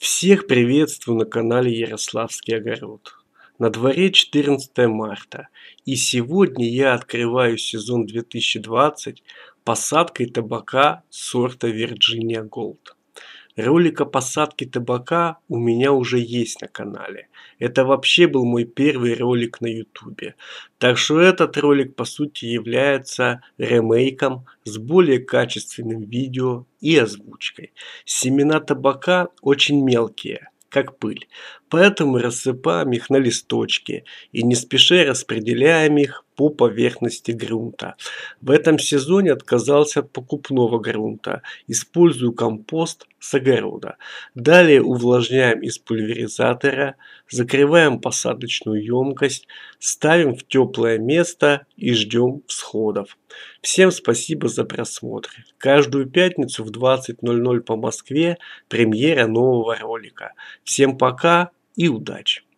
Всех приветствую на канале Ярославский огород. На дворе 14 марта и сегодня я открываю сезон 2020 посадкой табака сорта Virginia Gold. Ролик о посадке табака у меня уже есть на канале. Это вообще был мой первый ролик на ютубе. Так что этот ролик по сути является ремейком с более качественным видео и озвучкой. Семена табака очень мелкие, как пыль. Поэтому рассыпаем их на листочки и не спеша распределяем их по поверхности грунта. В этом сезоне отказался от покупного грунта. Использую компост с огорода. Далее увлажняем из пульверизатора, закрываем посадочную емкость, ставим в теплое место и ждем всходов. Всем спасибо за просмотр. Каждую пятницу в 20.00 по Москве премьера нового ролика. Всем пока и удачи!